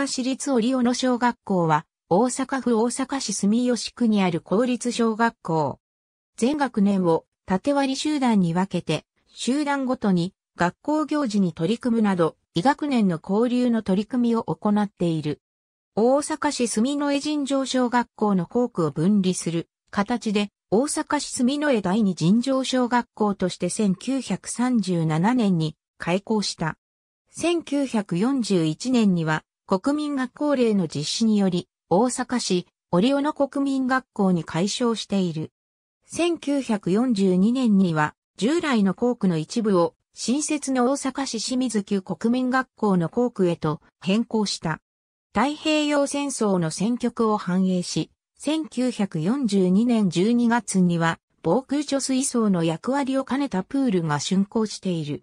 阪市立織尾野小学校は、大阪府大阪市住吉区にある公立小学校。全学年を縦割り集団に分けて、集団ごとに学校行事に取り組むなど、異学年の交流の取り組みを行っている。大阪市住之江尋常小学校の校区を分離する形で、大阪市住之江第二尋常小学校として1937年に開校した。1941年には国民学校令の実施により、大阪市、折尾の国民学校に改称している。1942年には、従来の校区の一部を、新設の大阪市清水区国民学校の校区へと変更した。太平洋戦争の戦局を反映し、1942年12月には、防空貯水槽の役割を兼ねたプールが竣工している。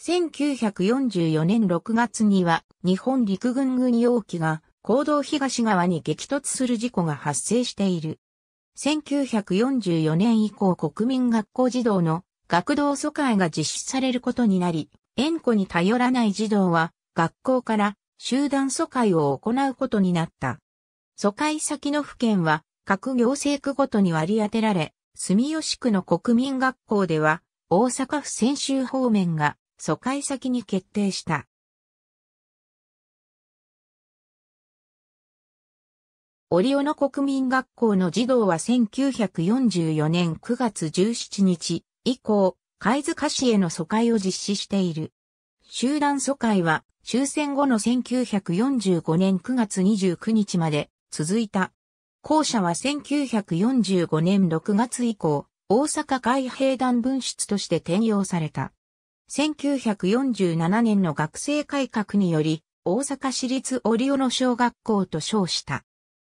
1944年6月には、日本陸軍軍用機が行動東側に激突する事故が発生している。1944年以降国民学校児童の学童疎開が実施されることになり、縁故に頼らない児童は学校から集団疎開を行うことになった。疎開先の府県は各行政区ごとに割り当てられ、住吉区の国民学校では大阪府泉州方面が疎開先に決定した。オリオの国民学校の児童は1944年9月17日以降、貝塚市への疎開を実施している。集団疎開は終戦後の1945年9月29日まで続いた。校舎は1945年6月以降、大阪海兵団分室として転用された。1947年の学生改革により、大阪市立オリオの小学校と称した。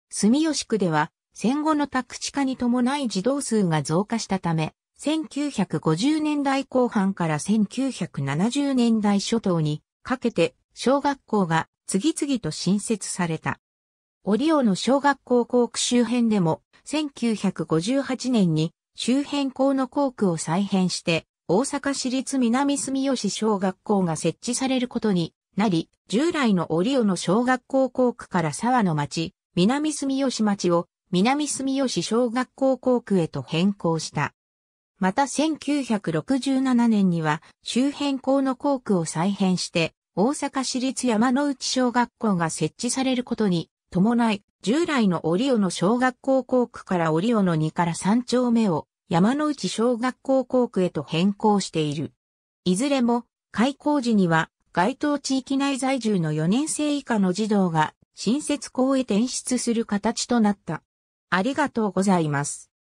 住吉区では戦後の宅地化に伴い児童数が増加したため、1950年代後半から1970年代初頭にかけて小学校が次々と新設された。リ尾の小学校校区周辺でも1958年に周辺校の校区を再編して大阪市立南住吉小学校が設置されることになり、従来のリ尾の小学校校区から沢の町、南住吉町を南住吉小学校校区へと変更した。また1967年には周辺校の校区を再編して大阪市立山の内小学校が設置されることに伴い従来のオリオの小学校校区からオリオの2から3丁目を山の内小学校校区へと変更している。いずれも開校時には該当地域内在住の4年生以下の児童が新設校へ転出する形となった。ありがとうございます。